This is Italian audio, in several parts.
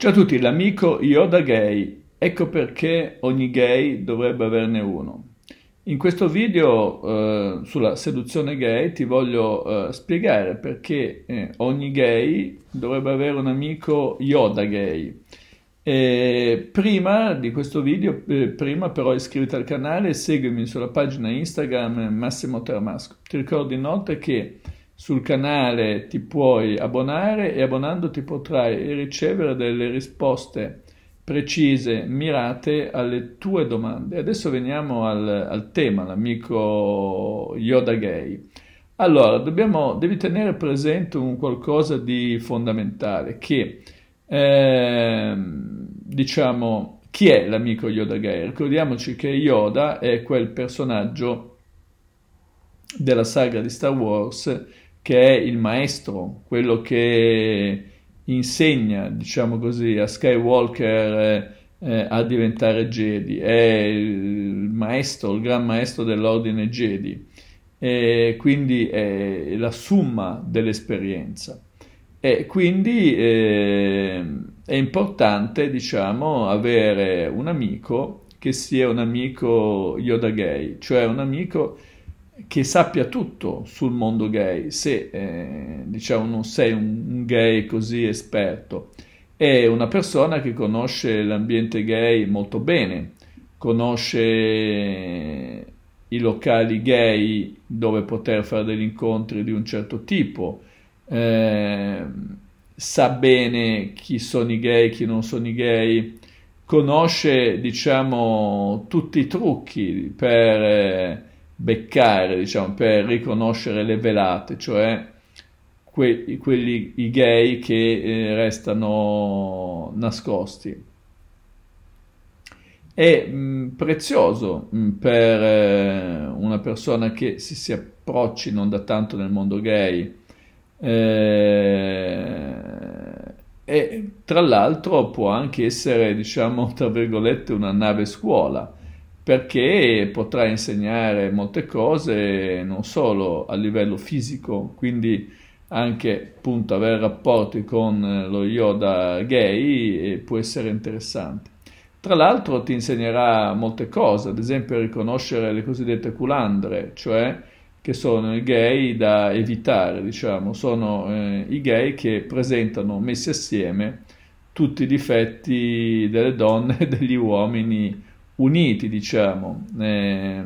Ciao a tutti, l'amico Yoda Gay. Ecco perché ogni gay dovrebbe averne uno. In questo video eh, sulla seduzione gay ti voglio eh, spiegare perché eh, ogni gay dovrebbe avere un amico Yoda Gay. E prima di questo video, eh, prima però iscriviti al canale e seguimi sulla pagina Instagram Massimo Termasco. Ti ricordo inoltre che sul canale ti puoi abbonare e abbonandoti potrai ricevere delle risposte precise, mirate alle tue domande. Adesso veniamo al, al tema, l'amico Yoda Gay. Allora, dobbiamo, devi tenere presente un qualcosa di fondamentale, che eh, diciamo, chi è l'amico Yoda Gay? Ricordiamoci che Yoda è quel personaggio della saga di Star Wars che è il maestro, quello che insegna, diciamo così, a Skywalker eh, eh, a diventare Jedi, è il maestro, il gran maestro dell'ordine Jedi, e quindi è la summa dell'esperienza. E quindi eh, è importante, diciamo, avere un amico che sia un amico Yoda gay, cioè un amico che sappia tutto sul mondo gay, se eh, diciamo non sei un, gay così esperto, è una persona che conosce l'ambiente gay molto bene, conosce i locali gay dove poter fare degli incontri di un certo tipo, eh, sa bene chi sono i gay, chi non sono i gay, conosce diciamo tutti i trucchi per... Eh, beccare, diciamo, per riconoscere le velate, cioè que quelli, i gay che eh, restano nascosti. È mh, mm, prezioso mh, mm, per eh, una persona che si, si approcci non da tanto nel mondo gay. Eh, e tra l'altro può anche essere, diciamo, tra virgolette, una nave scuola perché potrà insegnare molte cose non solo a livello fisico, quindi anche appunto avere rapporti con eh, lo Yoda gay eh, può essere interessante. Tra l'altro ti insegnerà molte cose, ad esempio riconoscere le cosiddette culandre, cioè che sono i gay da evitare, diciamo, sono eh, i gay che presentano messi assieme tutti i difetti delle donne e degli uomini uniti, diciamo, eh,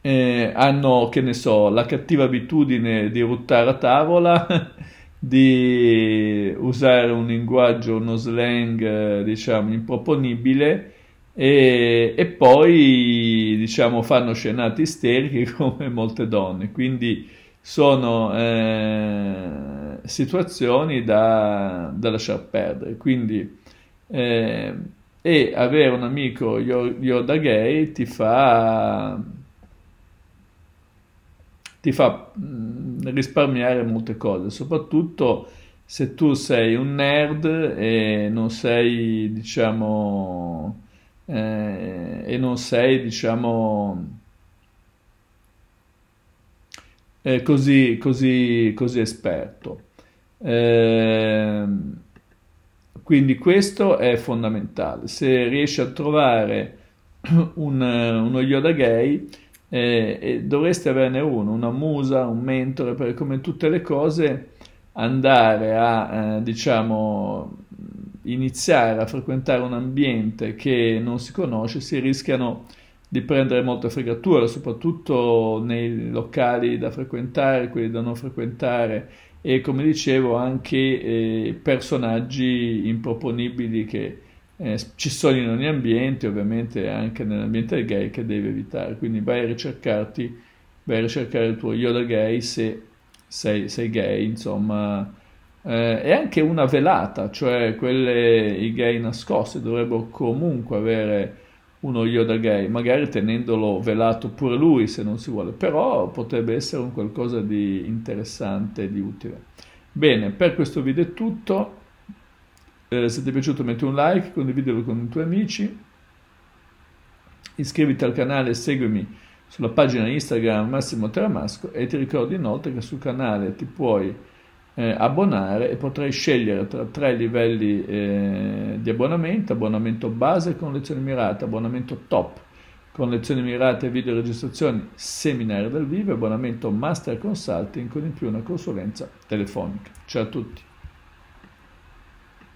eh, hanno, che ne so, la cattiva abitudine di ruttare a tavola, di usare un linguaggio, uno slang, diciamo, improponibile, e, e, poi diciamo fanno scenate isteriche come molte donne quindi sono eh, situazioni da, da, lasciar perdere quindi eh, e avere un amico Yoda gay ti fa, ti fa mm, risparmiare molte cose, soprattutto se tu sei un nerd e non sei, diciamo, eh, e non sei, diciamo, eh, così, così, così esperto. Eh, quindi questo è fondamentale. Se riesci a trovare un, eh, uno yoda gay, eh, dovresti averne uno, una musa, un mentore, per come tutte le cose andare a, eh, diciamo, iniziare a frequentare un ambiente che non si conosce, si rischiano di prendere molte fregature, soprattutto nei locali da frequentare, quelli da non frequentare, e come dicevo anche eh, personaggi improponibili che eh, ci sono in ogni ambiente, ovviamente anche nell'ambiente gay che devi evitare, quindi vai a ricercarti, vai a ricercare il tuo Yoda gay se sei, sei gay, insomma, eh, è anche una velata, cioè quelle, i gay nascosti dovrebbero comunque avere uno Yoda gay, magari tenendolo velato pure lui se non si vuole, però potrebbe essere un qualcosa di interessante e di utile. Bene, per questo video è tutto, eh, se ti è piaciuto metti un like, condividilo con i tuoi amici, iscriviti al canale e seguimi sulla pagina Instagram Massimo Teramasco e ti ricordo inoltre che sul canale ti puoi eh, abbonare e potrei scegliere tra tre livelli eh, di abbonamento, abbonamento base con lezioni mirate, abbonamento top con lezioni mirate e video registrazioni, seminari dal vivo, abbonamento master consulting con in più una consulenza telefonica. Ciao a tutti!